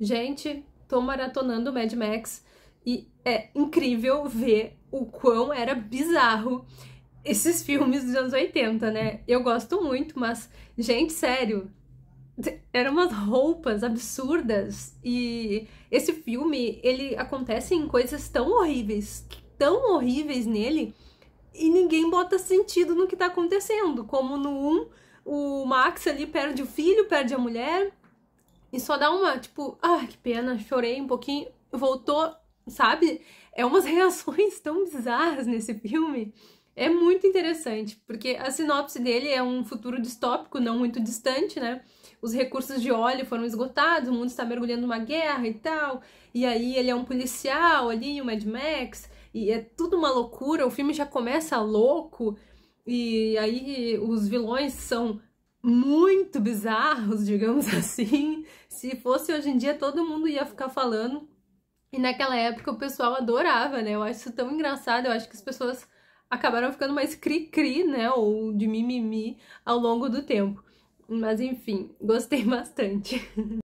Gente, tô maratonando Mad Max e é incrível ver o quão era bizarro esses filmes dos anos 80, né? Eu gosto muito, mas, gente, sério, eram umas roupas absurdas. E esse filme, ele acontece em coisas tão horríveis, tão horríveis nele, e ninguém bota sentido no que tá acontecendo. Como no 1, o Max ali perde o filho, perde a mulher e só dá uma, tipo, ah, que pena, chorei um pouquinho, voltou, sabe? É umas reações tão bizarras nesse filme. É muito interessante, porque a sinopse dele é um futuro distópico, não muito distante, né? Os recursos de óleo foram esgotados, o mundo está mergulhando numa guerra e tal. E aí ele é um policial ali, o Mad Max, e é tudo uma loucura. O filme já começa louco, e aí os vilões são muito bizarros, digamos assim. Se fosse hoje em dia, todo mundo ia ficar falando. E naquela época o pessoal adorava, né? Eu acho isso tão engraçado, eu acho que as pessoas acabaram ficando mais cri-cri, né? Ou de mimimi ao longo do tempo. Mas enfim, gostei bastante.